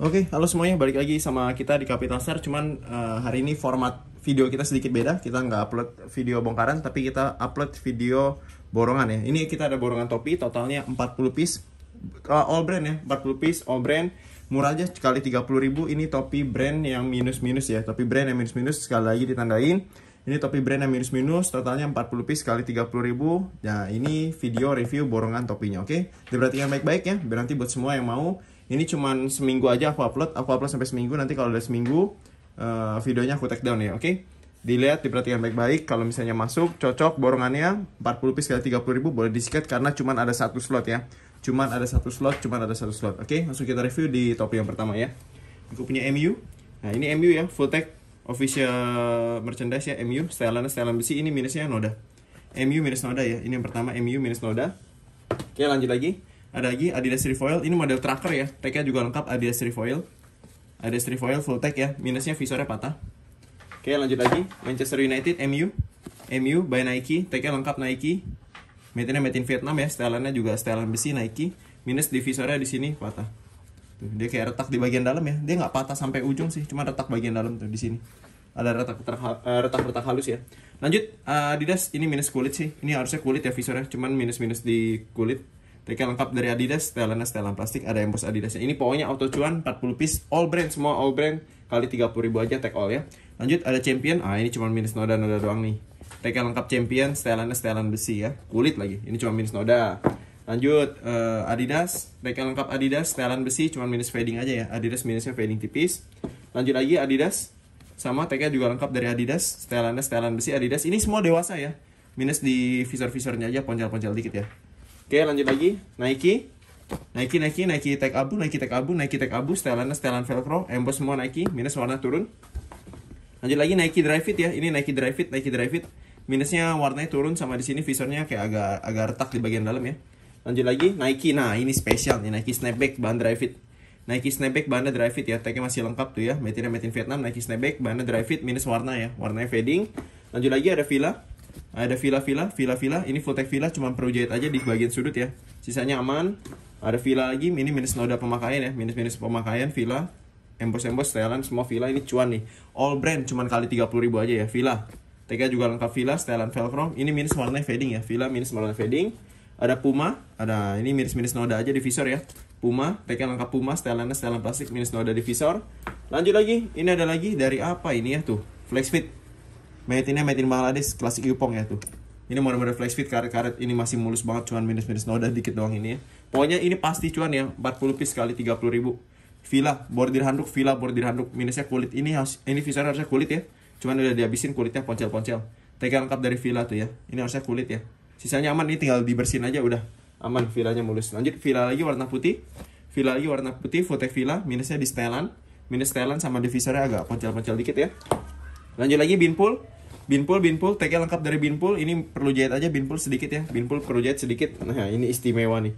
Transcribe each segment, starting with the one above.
Oke, okay, halo semuanya, balik lagi sama kita di Capital Star. Cuman uh, hari ini format video kita sedikit beda. Kita nggak upload video bongkaran, tapi kita upload video borongan ya. Ini kita ada borongan topi, totalnya 40 piece. Uh, all brand ya, 40 piece, all brand. Murah aja, sekali 30 ribu. Ini topi brand yang minus-minus ya. Topi brand yang minus-minus, sekali lagi ditandain. Ini topi brand yang minus-minus, totalnya 40 piece kali 30 ribu. Nah, ini video review borongan topinya, oke? Okay? Diperhatikan baik-baik ya, Berarti buat semua yang mau ini cuman seminggu aja aku upload aku upload sampai seminggu nanti kalau udah seminggu uh, videonya aku take down ya oke okay? dilihat diperhatikan baik-baik kalau misalnya masuk cocok borongannya 40 piece kali 30 ribu boleh disikat karena cuman ada satu slot ya cuman ada satu slot cuman ada satu slot oke okay? langsung kita review di topi yang pertama ya aku punya MU nah ini MU ya full tech official merchandise ya MU setelan setelan besi ini minusnya noda MU minus noda ya ini yang pertama MU minus noda oke okay, lanjut lagi ada lagi Adidas Refoil, ini model tracker ya. Tag-nya juga lengkap Adidas Refoil. Adidas Refoil full tag ya, minusnya visornya patah. Oke, lanjut lagi. Manchester United MU. MU by Nike, tag-nya lengkap Nike. Made in, made in Vietnam ya, setelannya juga setelan besi Nike. Minus divisornya di sini patah. Tuh, dia kayak retak di bagian dalam ya. Dia nggak patah sampai ujung sih, cuma retak bagian dalam tuh di sini ada retak retak-retak eh, halus ya. Lanjut, Adidas ini minus kulit sih. Ini harusnya kulit ya visornya, cuman minus-minus di kulit tega lengkap dari Adidas, setelannya setelan plastik, ada yang Adidas. ya. Ini pokoknya auto cuan 40 piece, all brand semua, all brand kali 30 ribu aja take all ya. Lanjut ada Champion, ah ini cuma minus noda-noda doang nih. TK lengkap Champion, setelannya setelan besi ya, kulit lagi, ini cuma minus noda. Lanjut uh, Adidas, tega lengkap Adidas, setelan besi cuma minus fading aja ya. Adidas minusnya fading tipis. Lanjut lagi Adidas, sama tega juga lengkap dari Adidas, setelannya setelan besi Adidas. Ini semua dewasa ya. Minus di visor-visornya aja, ponsel ponsel dikit ya. Oke, lanjut lagi. Nike. Nike, Nike, Nike tag abu, Nike tag abu, Nike tag abu, setelannya setelan velcro, emboss semua Nike, minus warna turun. Lanjut lagi Nike Drive Fit ya. Ini Nike Drive Fit Nike Drive Fit Minusnya warnanya turun sama di sini visornya kayak agak agak retak di bagian dalam ya. Lanjut lagi Nike. Nah, ini spesial nih Nike Snapback bahan Drive Fit Nike Snapback bahannya Drive Fit ya. Tagnya masih lengkap tuh ya. Made in, made in Vietnam Nike Snapback bahannya Drive Fit minus warna ya. Warnanya fading. Lanjut lagi ada Villa ada villa-villa, villa-villa. Ini full tech villa cuma perlu jahit aja di bagian sudut ya. Sisanya aman. Ada villa lagi, ini minus noda pemakaian ya, minus-minus pemakaian villa. Embos-embos setelan semua villa ini cuan nih. All brand cuman kali 30 ribu aja ya villa. Tega juga lengkap villa setelan velcro. Ini minus warna fading ya, villa minus warna fading. Ada Puma, ada ini minus-minus noda aja divisor ya. Puma, TK lengkap Puma, setelannya setelan plastik minus noda divisor. Lanjut lagi, ini ada lagi dari apa ini ya tuh, flex fit made innya made in Bangladesh klasik Yupong ya tuh ini mau benar flash fit karet-karet ini masih mulus banget cuman minus-minus noda nah, dikit doang ini ya pokoknya ini pasti cuan ya 40 piece kali 30 ribu villa bordir handuk villa bordir handuk minusnya kulit ini harus ini visor harusnya kulit ya cuman udah dihabisin kulitnya poncel-poncel tega lengkap dari villa tuh ya ini harusnya kulit ya sisanya aman ini tinggal dibersihin aja udah aman villanya mulus lanjut villa lagi warna putih villa lagi warna putih fote villa minusnya di setelan minus setelan sama divisornya agak poncel-poncel dikit ya lanjut lagi binpul binpul binpul tag lengkap dari binpul ini perlu jahit aja binpul sedikit ya binpul perlu jahit sedikit nah ini istimewa nih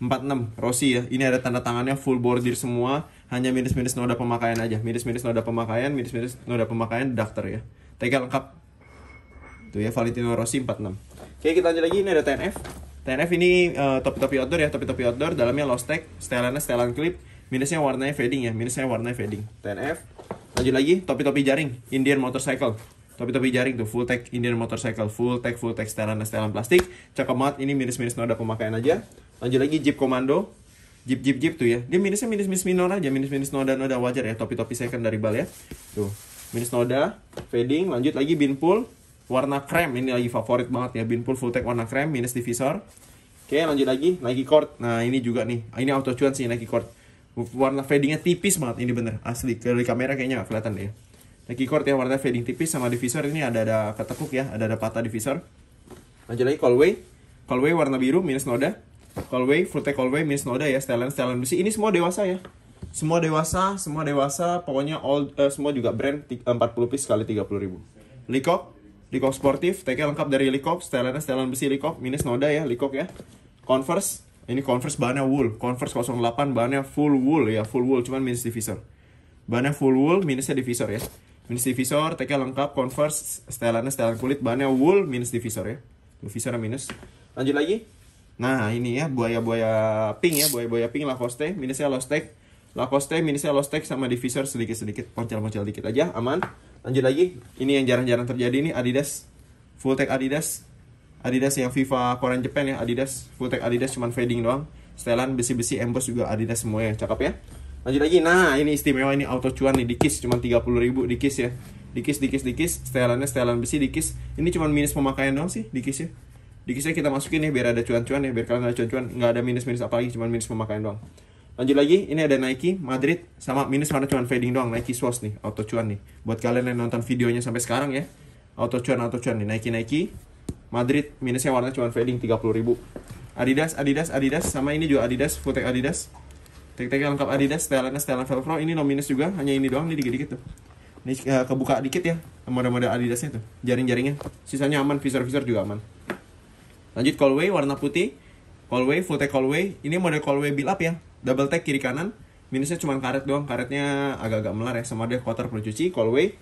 46 Rossi ya ini ada tanda tangannya full bordir semua hanya minus-minus noda pemakaian aja minus-minus noda pemakaian minus-minus noda pemakaian daftar ya tag lengkap tuh ya Valentino Rossi 46 oke kita lanjut lagi ini ada TNF TNF ini topi eh, topi-topi outdoor ya topi-topi outdoor dalamnya lost tag setelannya setelan clip minusnya warnanya fading ya minusnya warnanya fading TNF lanjut lagi topi-topi jaring Indian motorcycle topi-topi jaring tuh full tech Indian motorcycle full tech full tech setelan setelan plastik cakep banget ini minus minus noda pemakaian aja lanjut lagi Jeep Komando Jeep Jeep Jeep tuh ya dia minusnya minus minus minor aja minus minus noda noda wajar ya topi-topi second dari bal ya tuh minus noda fading lanjut lagi bin pool warna krem ini lagi favorit banget ya bin pool full tech warna krem minus divisor oke lanjut lagi Nike Cord nah ini juga nih ini auto cuan sih Nike Cord warna fadingnya tipis banget ini bener asli dari kamera kayaknya nggak kelihatan deh lagi keycord ya warna fading tipis sama divisor ini ada ada ketekuk ya ada ada patah divisor lanjut lagi callway callway warna biru minus noda callway frute callway minus noda ya setelan setelan besi ini semua dewasa ya semua dewasa semua dewasa pokoknya all uh, semua juga brand 40 piece kali 30 ribu Likok Likok sportif, tag lengkap dari Likok, setelannya setelan besi Likok, minus noda ya, Likok ya. Converse, ini Converse bahannya wool. Converse 08 bahannya full wool ya, full wool cuman minus divisor. Bahannya full wool, minusnya divisor ya. Minus divisor, tag lengkap, Converse setelannya setelan kulit, bahannya wool minus divisor ya. divisor minus. Lanjut lagi. Nah, ini ya buaya-buaya pink ya, buaya-buaya pink Lacoste, minusnya Lostek. Lacoste minusnya Lostek sama divisor sedikit-sedikit, poncel-poncel dikit aja, aman. Lanjut lagi. Ini yang jarang-jarang terjadi nih Adidas. Full tag Adidas Adidas yang FIFA Korean Japan ya Adidas full tech Adidas cuman fading doang setelan besi-besi emboss juga Adidas semua ya cakep ya lanjut lagi nah ini istimewa ini auto cuan nih dikis cuman 30 ribu dikis ya dikis dikis dikis setelannya setelan besi dikis ini cuman minus pemakaian doang sih dikis ya dikisnya kita masukin nih. biar ada cuan-cuan ya biar kalian ada cuan-cuan nggak ada minus-minus apa lagi. cuman minus pemakaian doang lanjut lagi ini ada Nike Madrid sama minus karena cuman fading doang Nike swoosh nih auto cuan nih buat kalian yang nonton videonya sampai sekarang ya auto cuan auto cuan nih Nike Nike Madrid minusnya warna cuma fading 30.000. Adidas, Adidas, Adidas sama ini juga Adidas, Futek Adidas Tek-tek lengkap Adidas, setelannya setelan Velcro ini no minus juga, hanya ini doang, nih dikit-dikit tuh Ini uh, kebuka dikit ya, model-model Adidasnya tuh, jaring-jaringnya Sisanya aman, visor-visor juga aman Lanjut colway warna putih Colway, Futek colway Ini model colway build up ya Double tag kiri kanan Minusnya cuma karet doang Karetnya agak-agak melar ya Sama ada kotor perlu cuci Colway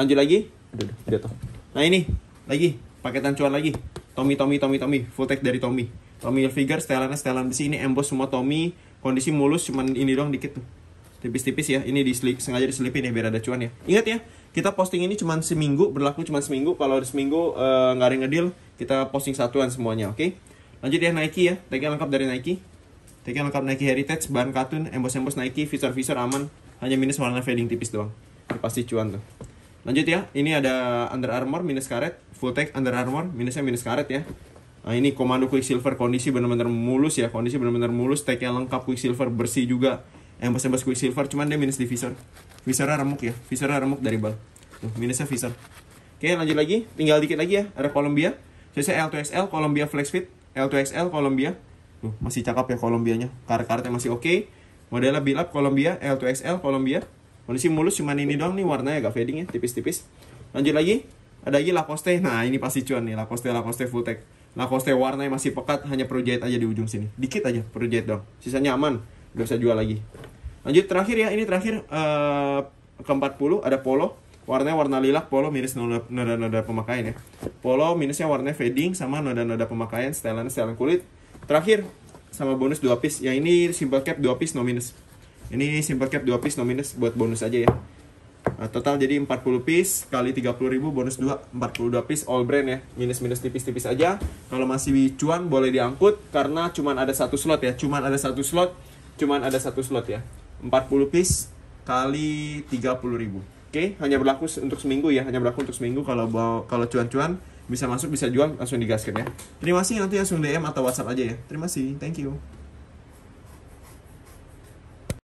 Lanjut lagi Aduh, jatuh Nah ini Lagi paketan cuan lagi Tommy Tommy Tommy Tommy full tag dari Tommy Tommy Hilfiger setelannya setelan di sini emboss semua Tommy kondisi mulus cuman ini doang dikit tuh tipis-tipis ya ini diselip sengaja diselipin ya biar ada cuan ya ingat ya kita posting ini cuma seminggu berlaku cuma seminggu kalau seminggu eh, nggak uh, ada ngedil kita posting satuan semuanya oke okay? lanjut ya Nike ya yang lengkap dari Nike yang lengkap Nike Heritage bahan katun emboss-emboss Nike visor-visor aman hanya minus warna fading tipis doang pasti cuan tuh lanjut ya ini ada Under Armour minus karet full tech Under Armour minusnya minus karet ya nah ini komando quick Silver kondisi benar-benar mulus ya kondisi benar-benar mulus yang lengkap Quick Silver bersih juga yang embas Quick Silver cuman dia minus visor visornya remuk ya visornya remuk dari bal Tuh, minusnya visor oke lanjut lagi tinggal dikit lagi ya ada Columbia CC L2XL Columbia Flex Fit L2XL Columbia Tuh, masih cakep ya Colombianya karet-karetnya masih oke okay. modelnya Bilab Columbia L2XL Columbia kondisi mulus cuman ini doang nih warnanya agak fading ya tipis-tipis lanjut lagi ada lagi Lacoste nah ini pasti cuan nih Lacoste Lacoste full tech Lacoste warnanya masih pekat hanya perlu jahit aja di ujung sini dikit aja perlu jahit dong sisanya aman gak bisa jual lagi lanjut terakhir ya ini terakhir uh, ke 40 ada polo warnanya warna lilak polo minus noda-noda pemakaian ya polo minusnya warnanya fading sama noda-noda pemakaian setelan setelan kulit terakhir sama bonus 2 piece ya ini simple cap 2 piece no minus ini simple cap 2 piece no minus buat bonus aja ya. Nah, total jadi 40 piece kali 30 ribu bonus 2 42 piece all brand ya. Minus-minus tipis-tipis aja. Kalau masih cuan boleh diangkut karena cuman ada satu slot ya. Cuman ada satu slot, cuman ada satu slot ya. 40 piece kali 30 ribu. Oke, okay? hanya berlaku untuk seminggu ya, hanya berlaku untuk seminggu kalau kalau cuan-cuan bisa masuk bisa jual langsung digaskan ya. Terima kasih nanti langsung DM atau WhatsApp aja ya. Terima kasih. Thank you.